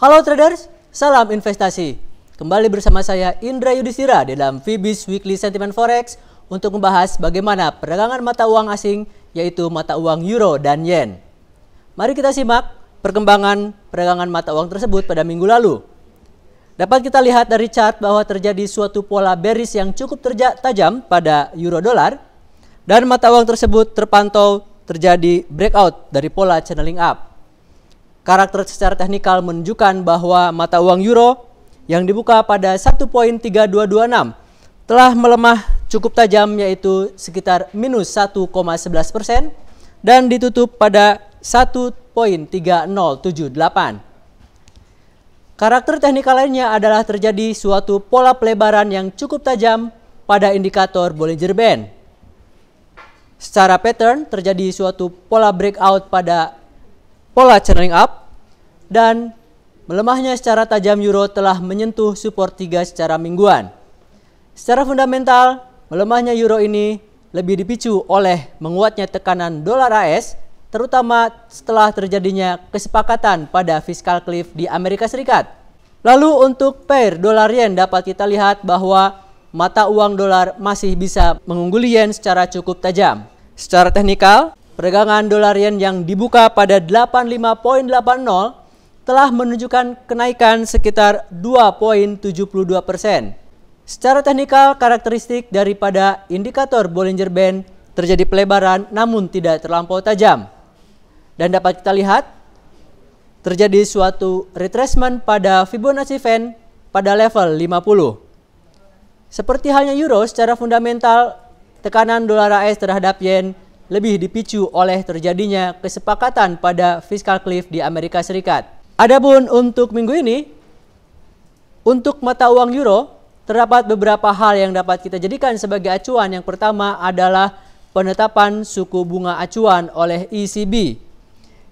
Halo traders, salam investasi. Kembali bersama saya Indra Yudhistira dalam Fibis Weekly Sentiment Forex untuk membahas bagaimana perdagangan mata uang asing yaitu mata uang euro dan yen. Mari kita simak perkembangan perdagangan mata uang tersebut pada minggu lalu. Dapat kita lihat dari chart bahwa terjadi suatu pola bearish yang cukup tajam pada euro dollar dan mata uang tersebut terpantau terjadi breakout dari pola channeling up. Karakter secara teknikal menunjukkan bahwa mata uang euro yang dibuka pada 1.3226 telah melemah cukup tajam yaitu sekitar minus 1,11 persen dan ditutup pada 1.3078. Karakter teknikal lainnya adalah terjadi suatu pola pelebaran yang cukup tajam pada indikator Bollinger Band. Secara pattern terjadi suatu pola breakout pada pola channeling up dan melemahnya secara tajam euro telah menyentuh support 3 secara mingguan. Secara fundamental, melemahnya euro ini lebih dipicu oleh menguatnya tekanan dolar AS terutama setelah terjadinya kesepakatan pada fiscal cliff di Amerika Serikat. Lalu untuk pair dolar yen dapat kita lihat bahwa mata uang dolar masih bisa mengungguli yen secara cukup tajam. Secara teknikal, Perdagangan dolar yen yang dibuka pada 85.80 telah menunjukkan kenaikan sekitar 2.72 persen. Secara teknikal, karakteristik daripada indikator Bollinger Band terjadi pelebaran namun tidak terlampau tajam. Dan dapat kita lihat, terjadi suatu retracement pada Fibonacci Fan pada level 50. Seperti halnya euro, secara fundamental, tekanan dolar AS terhadap yen lebih dipicu oleh terjadinya kesepakatan pada fiscal cliff di Amerika Serikat. Adapun untuk minggu ini, untuk mata uang euro terdapat beberapa hal yang dapat kita jadikan sebagai acuan. Yang pertama adalah penetapan suku bunga acuan oleh ECB.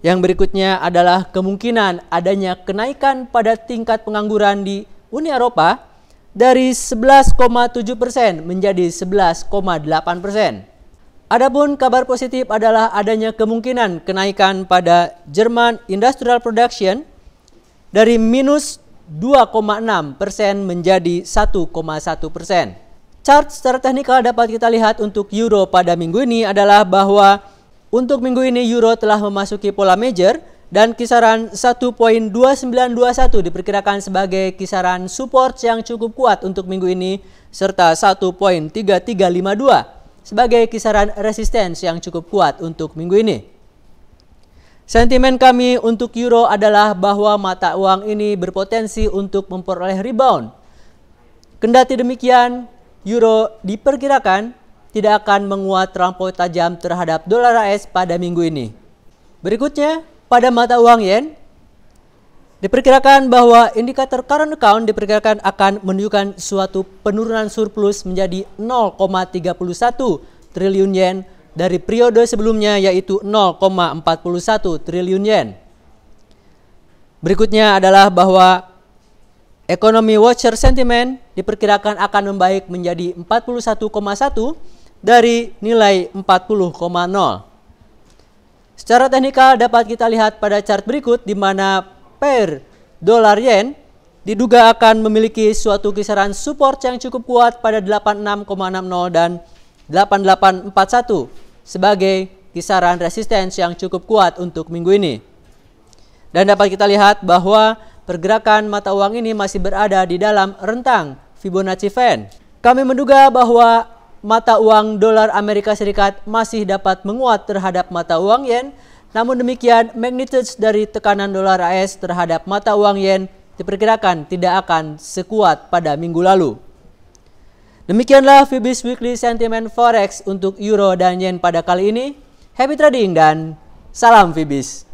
Yang berikutnya adalah kemungkinan adanya kenaikan pada tingkat pengangguran di Uni Eropa dari 11,7 persen menjadi 11,8 persen. Adapun kabar positif adalah adanya kemungkinan kenaikan pada Jerman Industrial Production dari minus 2,6 persen menjadi 1,1 persen. Chart secara teknikal dapat kita lihat untuk euro pada minggu ini adalah bahwa untuk minggu ini euro telah memasuki pola major dan kisaran 1.2921 diperkirakan sebagai kisaran support yang cukup kuat untuk minggu ini serta 1.3352 sebagai kisaran resistensi yang cukup kuat untuk minggu ini. Sentimen kami untuk euro adalah bahwa mata uang ini berpotensi untuk memperoleh rebound. Kendati demikian, euro diperkirakan tidak akan menguat terlampau tajam terhadap dolar AS pada minggu ini. Berikutnya, pada mata uang yen, Diperkirakan bahwa indikator current account diperkirakan akan menunjukkan suatu penurunan surplus menjadi 0,31 triliun yen dari periode sebelumnya yaitu 0,41 triliun yen. Berikutnya adalah bahwa ekonomi watcher sentiment diperkirakan akan membaik menjadi 41,1 dari nilai 40,0. Secara teknikal dapat kita lihat pada chart berikut di mana Per dolar yen diduga akan memiliki suatu kisaran support yang cukup kuat pada 86,60 dan 8841 sebagai kisaran resistance yang cukup kuat untuk minggu ini. Dan dapat kita lihat bahwa pergerakan mata uang ini masih berada di dalam rentang Fibonacci Fan. Kami menduga bahwa mata uang dolar Amerika Serikat masih dapat menguat terhadap mata uang yen namun demikian, magnitude dari tekanan dolar AS terhadap mata uang yen diperkirakan tidak akan sekuat pada minggu lalu. Demikianlah Fibis Weekly Sentiment Forex untuk Euro dan Yen pada kali ini. Happy trading dan salam Fibis.